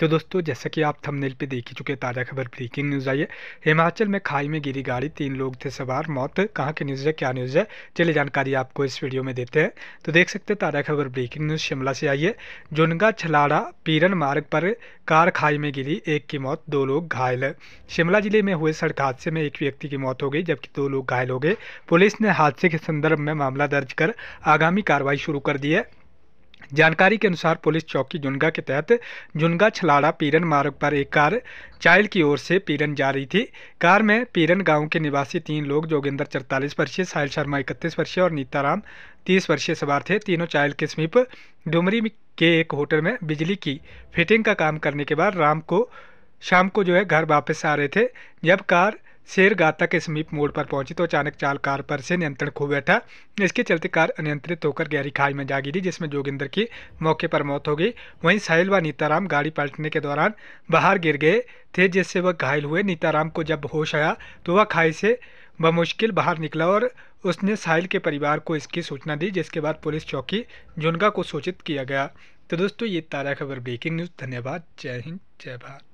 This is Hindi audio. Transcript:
तो दोस्तों जैसा कि आप थंबनेल पे देख ही चुके ताज़ा खबर ब्रेकिंग न्यूज़ आई है हिमाचल में खाई में गिरी गाड़ी तीन लोग थे सवार मौत कहाँ की न्यूज़ है क्या न्यूज़ है चलिए जानकारी आपको इस वीडियो में देते हैं तो देख सकते हैं ताज़ा खबर ब्रेकिंग न्यूज़ शिमला से आई है जुनगा छलाड़ा पीरन मार्ग पर कार खाई में गिरी एक की मौत दो लोग घायल है शिमला जिले में हुए सड़क हादसे में एक व्यक्ति की मौत हो गई जबकि दो लोग घायल हो गए पुलिस ने हादसे के संदर्भ में मामला दर्ज कर आगामी कार्रवाई शुरू कर दी है जानकारी के अनुसार पुलिस चौकी जुनगा के तहत जुनगा छलाड़ा पीरन मार्ग पर एक कार चाइल्ड की ओर से पीरन जा रही थी कार में पीरन गांव के निवासी तीन लोग जोगिंदर चौतालीस वर्षीय साहिल शर्मा इकतीस वर्षीय और नीताराम तीस वर्षीय सवार थे तीनों चाइल्ड के समीप डुमरी के एक होटल में बिजली की फिटिंग का काम करने के बाद राम को शाम को जो है घर वापस आ रहे थे जब कार शेरगाता के समीप मोड़ पर पहुंची तो अचानक चाल कार पर से नियंत्रण खो बैठा इसके चलते कार अनियंत्रित होकर गहरी खाई में जा गिरी जिसमें जोगिंदर की मौके पर मौत हो गई वहीं साहिल व नीताराम गाड़ी पलटने के दौरान बाहर गिर गए थे जिससे वह घायल हुए नीताराम को जब होश आया तो वह खाई से बमुश्किल बाहर निकला और उसने साहिल के परिवार को इसकी सूचना दी जिसके बाद पुलिस चौकी जुनगा को सूचित किया गया तो दोस्तों ये तारा खबर ब्रेकिंग न्यूज़ धन्यवाद जय हिंद जय भारत